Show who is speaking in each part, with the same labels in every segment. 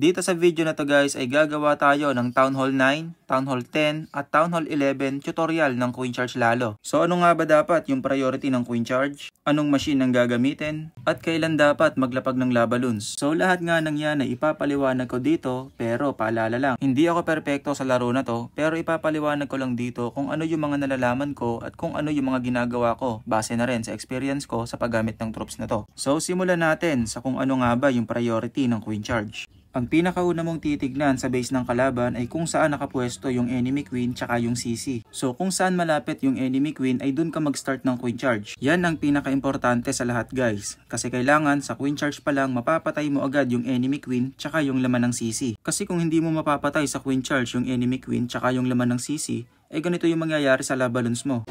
Speaker 1: Dito sa video na to guys ay gagawa tayo ng Town Hall 9, Town Hall 10 at Town Hall 11 tutorial ng Queen Charge lalo. So ano nga ba dapat yung priority ng Queen Charge? Anong machine ang gagamitin? At kailan dapat maglapag ng labaloons? So lahat nga ng yan ay ipapaliwanag ko dito pero paalala lang. Hindi ako perpekto sa laro na to pero ipapaliwanag ko lang dito kung ano yung mga nalalaman ko at kung ano yung mga ginagawa ko base na rin sa experience ko sa paggamit ng troops na to. So simulan natin sa kung ano nga ba yung priority ng Queen Charge. Ang pinakauna mong titignan sa base ng kalaban ay kung saan nakapwesto yung enemy queen tsaka yung CC. So kung saan malapit yung enemy queen ay dun ka mag-start ng queen charge. Yan ang pinaka-importante sa lahat guys. Kasi kailangan sa queen charge pa lang mapapatay mo agad yung enemy queen tsaka yung laman ng CC. Kasi kung hindi mo mapapatay sa queen charge yung enemy queen tsaka yung laman ng CC, ay eh, ganito yung mangyayari sa labalons mo.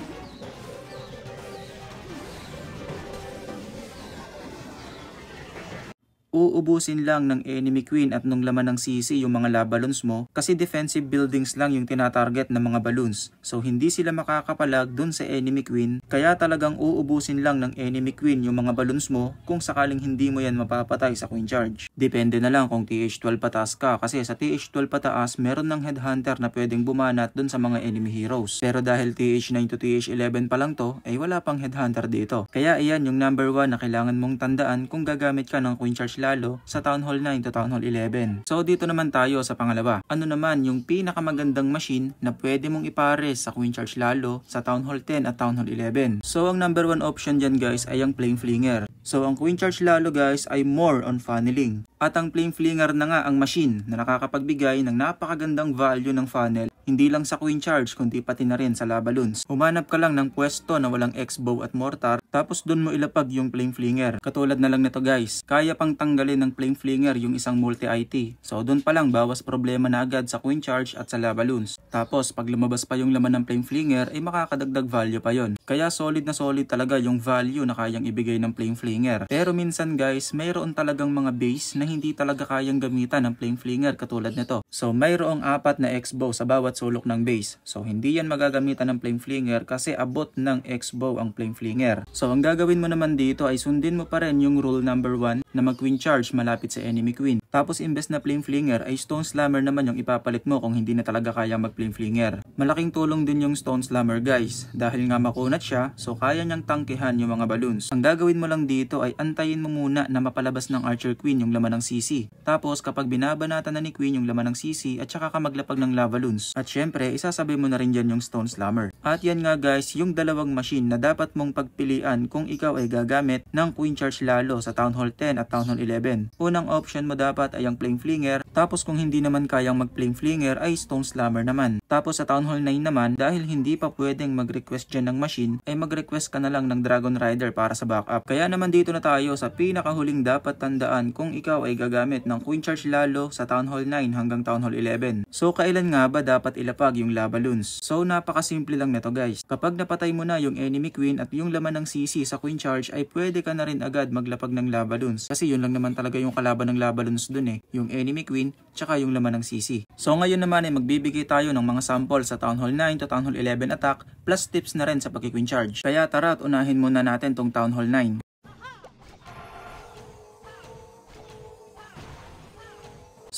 Speaker 1: uubusin lang ng enemy queen at nung laman ng CC yung mga lava balloons mo kasi defensive buildings lang yung tinatarget ng mga balloons. So hindi sila makakapalag dun sa enemy queen kaya talagang uubusin lang ng enemy queen yung mga balloons mo kung sakaling hindi mo yan mapapatay sa queen charge. Depende na lang kung TH12 pataas ka kasi sa TH12 pataas meron ng headhunter na pwedeng bumanat dun sa mga enemy heroes. Pero dahil TH9 to TH11 pa lang to ay eh wala pang headhunter dito. Kaya iyan yung number 1 na kailangan mong tandaan kung gagamit ka ng queen charge Lalo sa Town Hall 9 to Town Hall 11. So dito naman tayo sa pangalawa. Ano naman yung pinakamagandang machine na pwede mong ipares sa Queen Charge Lalo sa Town Hall 10 at Town Hall 11? So ang number 1 option dyan guys ay ang plain flinger. So ang Queen Charge Lalo guys ay more on funneling. At ang flame flinger na nga ang machine na nakakapagbigay ng napakagandang value ng funnel hindi lang sa queen charge kundi pati na rin sa la balloons. Humanap ka lang ng pwesto na walang X-bow at mortar tapos doon mo ilapag yung flame flinger. Katulad na lang nito guys, kaya pang tanggalin ng flame flinger yung isang multi-IT. So doon pa lang bawas problema na agad sa queen charge at sa la balloons. Tapos pag lumabas pa yung laman ng flame flinger ay makakadagdag value pa yon. Kaya solid na solid talaga yung value na kayang ibigay ng flame flinger. Pero minsan guys, mayroon talagang mga base na hindi talaga kayang gamitan ng plain flinger katulad nito. So mayroong apat na X-bow sa bawat sulok ng base. So hindi yan magagamitan ng plain flinger kasi abot ng X-bow ang plain flinger. So ang gagawin mo naman dito ay sundin mo pa rin yung rule number 1 na mag queen charge malapit sa enemy queen. Tapos imbes na plain flinger ay stone slammer naman yung ipapalit mo kung hindi na talaga kaya mag plain flinger. Malaking tulong din yung stone slammer guys dahil nga makunat siya so kaya niyang tangkihan yung mga balloons. Ang gagawin mo lang dito ay antayin mo muna na mapalabas ng archer queen yung laman ng ng sisi. Tapos kapag binabanatan na ni Queen yung laman ng CC at saka ka maglapag ng lava loons. At syempre, isasabay mo na rin dyan yung stone slammer. At yan nga guys, yung dalawang machine na dapat mong pagpilian kung ikaw ay gagamit ng Queen Charge lalo sa Town Hall 10 at Town Hall 11. Unang option mo dapat ay ang Flame Flinger. Tapos kung hindi naman kayang mag Flame Flinger ay Stone Slammer naman. Tapos sa Town Hall 9 naman, dahil hindi pa pwedeng mag-request dyan ng machine, ay mag-request ka na lang ng Dragon Rider para sa backup. Kaya naman dito na tayo sa pinakahuling dapat tandaan kung ikaw ay ay gagamit ng Queen Charge Lalo sa Town Hall 9 hanggang Town Hall 11. So kailan nga ba dapat ilapag yung lava balloons? So napakasimple lang nito guys. Kapag napatay mo na yung enemy queen at yung laman ng CC sa Queen Charge ay pwede ka na rin agad maglapag ng lava balloons. Kasi yun lang naman talaga yung kalaban ng lava balloons dun eh. Yung enemy queen tsaka yung laman ng CC. So ngayon naman ay eh, magbibigay tayo ng mga sample sa Town Hall 9 to Town Hall 11 attack plus tips na rin sa pagki-queen charge. Kaya tara at unahin muna natin tong Town Hall 9.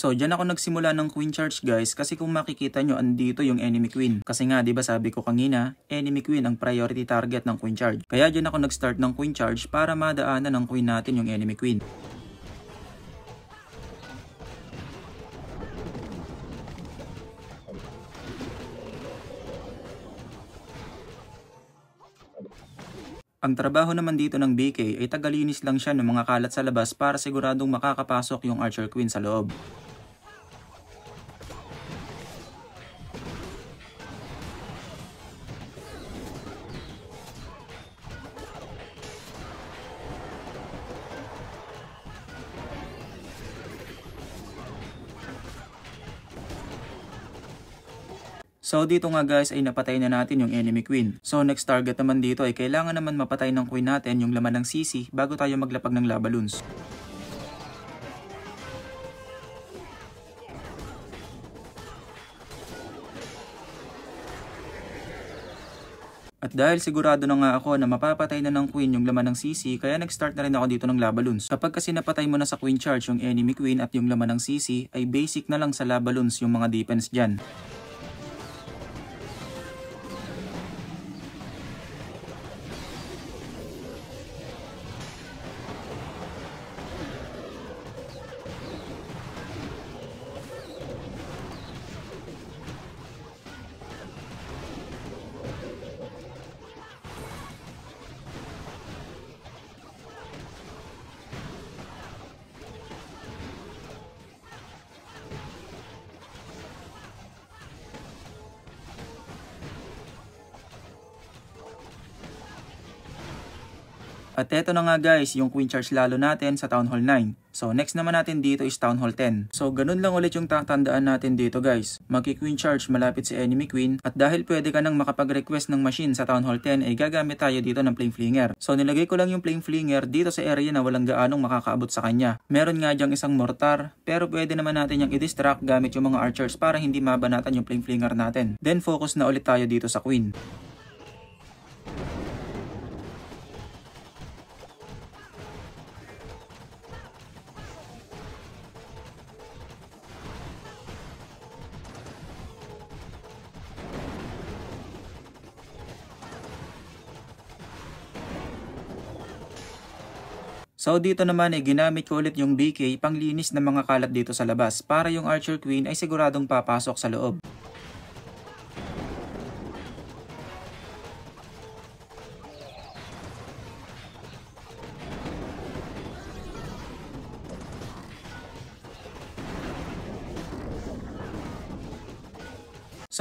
Speaker 1: So, dyan ako nagsimula ng queen charge guys kasi kung makikita nyo, andito yung enemy queen. Kasi nga, di ba sabi ko kanina, enemy queen ang priority target ng queen charge. Kaya dyan ako nag-start ng queen charge para madaanan ng queen natin yung enemy queen. Ang trabaho naman dito ng BK ay tagalinis lang siya ng mga kalat sa labas para siguradong makakapasok yung Archer Queen sa loob. So dito nga guys ay napatay na natin yung enemy queen. So next target naman dito ay kailangan naman mapatay ng queen natin yung laman ng CC bago tayo maglapag ng labaloons. At dahil sigurado na nga ako na mapapatay na ng queen yung laman ng CC, kaya nag-start na rin ako dito ng labaloons. loons. Kapag kasi napatay mo na sa queen charge yung enemy queen at yung laman ng CC, ay basic na lang sa labaloons yung mga defense dyan. At eto na nga guys, yung Queen Charge lalo natin sa Town Hall 9. So next naman natin dito is Town Hall 10. So ganun lang ulit yung tatandaan natin dito guys. Magki-Queen Charge malapit si enemy Queen at dahil pwede ka nang makapag-request ng machine sa Town Hall 10 ay eh, gagamit tayo dito ng Flame Flinger. So nilagay ko lang yung Flame Flinger dito sa area na walang gaanong makakaabot sa kanya. Meron nga diyang isang mortar pero pwede naman natin yung i-distract gamit yung mga archers para hindi mabanatan yung Flame Flinger natin. Then focus na ulit tayo dito sa Queen. So dito naman ay eh, ginamit ko ulit yung BK panglinis ng mga kalat dito sa labas para yung Archer Queen ay siguradong papasok sa loob.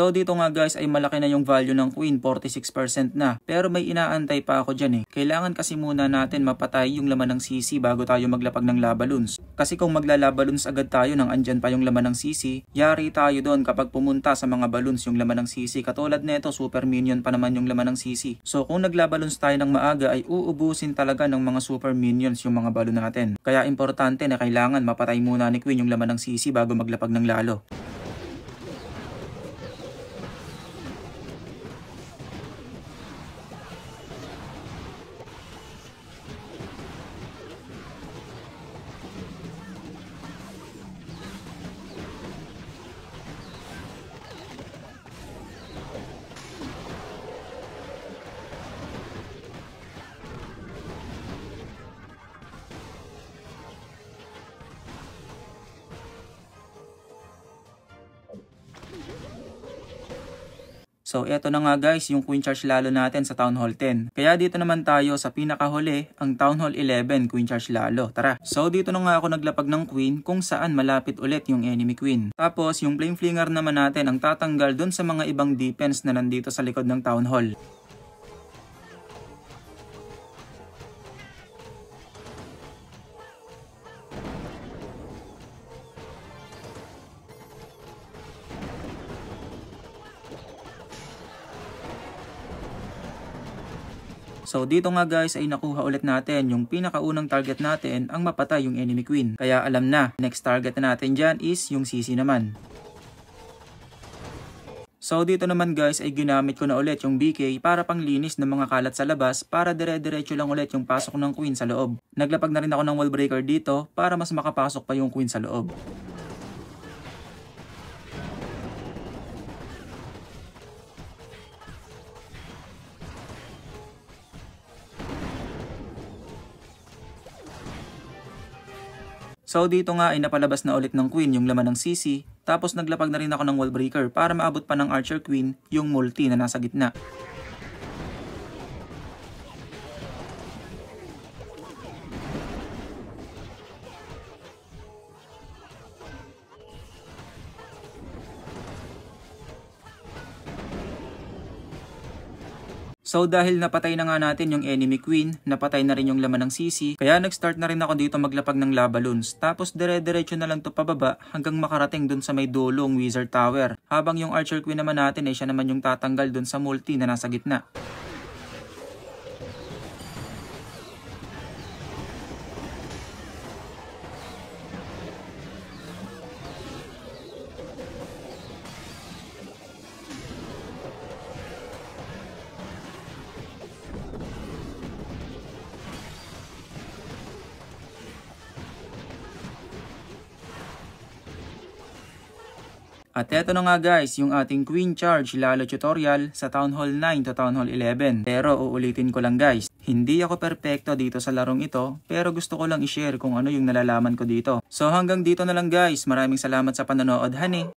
Speaker 1: So dito nga guys ay malaki na yung value ng queen, 46% na. Pero may inaantay pa ako dyan eh. Kailangan kasi muna natin mapatay yung laman ng CC bago tayo maglapag ng lava loons. Kasi kung maglalaba balloons agad tayo nang andyan pa yung laman ng CC, yari tayo doon kapag pumunta sa mga balloons yung laman ng CC. Katulad nito, super minion pa naman yung laman ng CC. So kung naglaballoons tayo ng maaga ay uubusin talaga ng mga super minions yung mga balloon natin. Kaya importante na kailangan mapatay muna ni Queen yung laman ng CC bago maglapag ng lalo. So eto na nga guys yung queen charge lalo natin sa town hall 10. Kaya dito naman tayo sa pinakahuli ang town hall 11 queen charge lalo. Tara. So dito na nga ako naglapag ng queen kung saan malapit ulit yung enemy queen. Tapos yung flame flinger naman natin ang tatanggal dun sa mga ibang defense na nandito sa likod ng town hall. So dito nga guys ay nakuha ulit natin yung pinakaunang target natin ang mapatay yung enemy queen. Kaya alam na, next target natin dyan is yung CC naman. So dito naman guys ay ginamit ko na ulit yung BK para panglinis ng mga kalat sa labas para dire-diretso lang ulit yung pasok ng queen sa loob. Naglapag na rin ako ng wall breaker dito para mas makapasok pa yung queen sa loob. So dito nga ay napalabas na ulit ng queen yung laman ng CC, tapos naglapag na rin ako ng wall breaker para maabot pa ng archer queen yung multi na nasa gitna. So dahil napatay na nga natin yung enemy queen, napatay na rin yung laman ng CC, kaya nag-start na rin ako dito maglapag ng lava loons. Tapos dire-diretso na lang to pababa hanggang makarating dun sa may dulong wizard tower. Habang yung archer queen naman natin ay eh, siya naman yung tatanggal dun sa multi na nasa gitna. At eto na nga guys, yung ating Queen Charge Lalo tutorial sa Town Hall 9 to Town Hall 11. Pero uulitin ko lang guys, hindi ako perpekto dito sa larong ito, pero gusto ko lang i-share kung ano yung nalalaman ko dito. So hanggang dito na lang guys, maraming salamat sa panonood honey!